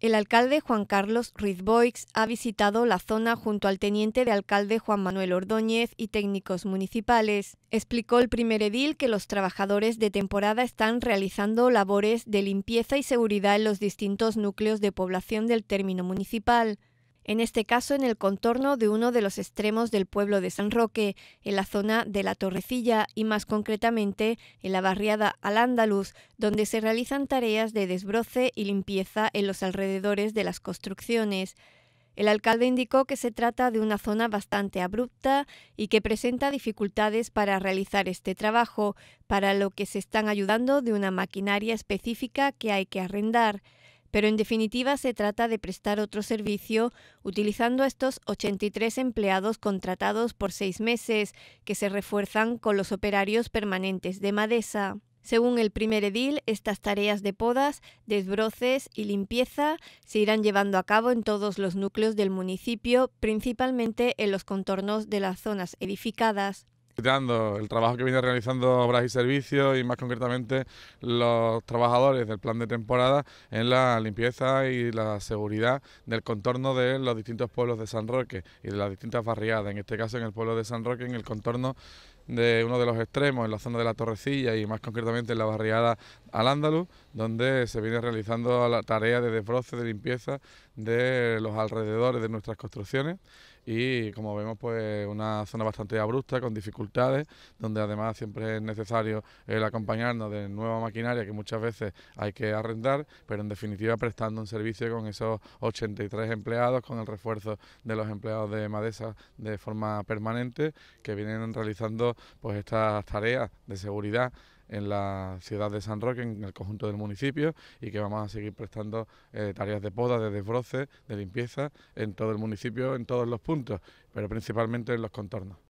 El alcalde Juan Carlos Ruiz ha visitado la zona junto al teniente de alcalde Juan Manuel Ordóñez y técnicos municipales. Explicó el primer edil que los trabajadores de temporada están realizando labores de limpieza y seguridad en los distintos núcleos de población del término municipal en este caso en el contorno de uno de los extremos del pueblo de San Roque, en la zona de la Torrecilla y más concretamente en la barriada Al donde se realizan tareas de desbroce y limpieza en los alrededores de las construcciones. El alcalde indicó que se trata de una zona bastante abrupta y que presenta dificultades para realizar este trabajo, para lo que se están ayudando de una maquinaria específica que hay que arrendar pero en definitiva se trata de prestar otro servicio utilizando a estos 83 empleados contratados por seis meses, que se refuerzan con los operarios permanentes de Madesa. Según el primer edil, estas tareas de podas, desbroces y limpieza se irán llevando a cabo en todos los núcleos del municipio, principalmente en los contornos de las zonas edificadas el trabajo que viene realizando Obras y Servicios y más concretamente los trabajadores del plan de temporada en la limpieza y la seguridad del contorno de los distintos pueblos de San Roque y de las distintas barriadas, en este caso en el pueblo de San Roque, en el contorno de uno de los extremos en la zona de la Torrecilla y más concretamente en la barriada al Ándalus, donde se viene realizando la tarea de desbroce, de limpieza de los alrededores de nuestras construcciones y como vemos pues una zona bastante abrupta con dificultades donde además siempre es necesario el acompañarnos de nueva maquinaria que muchas veces hay que arrendar pero en definitiva prestando un servicio con esos 83 empleados con el refuerzo de los empleados de Madesa de forma permanente que vienen realizando pues estas tareas de seguridad en la ciudad de San Roque, en el conjunto del municipio, y que vamos a seguir prestando eh, tareas de poda, de desbroce, de limpieza en todo el municipio, en todos los puntos, pero principalmente en los contornos.